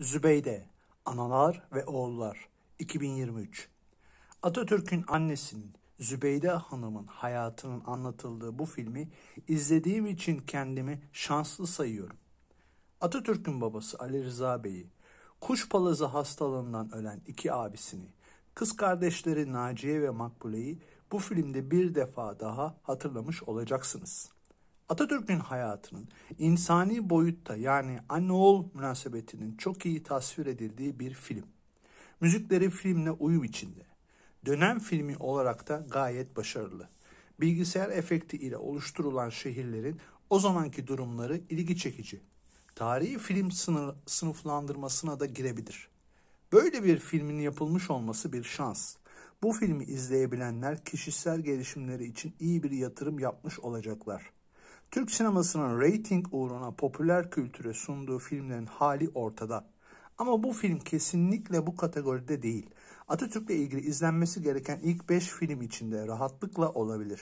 Zübeyde, Analar ve Oğullar 2023 Atatürk'ün annesinin Zübeyde Hanım'ın hayatının anlatıldığı bu filmi izlediğim için kendimi şanslı sayıyorum. Atatürk'ün babası Ali Rıza Bey'i, kuş palazı hastalığından ölen iki abisini, kız kardeşleri Naciye ve Makbule'yi bu filmde bir defa daha hatırlamış olacaksınız.'' Atatürk'ün hayatının insani boyutta yani anne oğul münasebetinin çok iyi tasvir edildiği bir film. Müzikleri filmle uyum içinde. Dönem filmi olarak da gayet başarılı. Bilgisayar efekti ile oluşturulan şehirlerin o zamanki durumları ilgi çekici. Tarihi film sınır, sınıflandırmasına da girebilir. Böyle bir filmin yapılmış olması bir şans. Bu filmi izleyebilenler kişisel gelişimleri için iyi bir yatırım yapmış olacaklar. Türk sinemasının reyting uğruna popüler kültüre sunduğu filmlerin hali ortada. Ama bu film kesinlikle bu kategoride değil. Atatürk'le ilgili izlenmesi gereken ilk 5 film içinde rahatlıkla olabilir.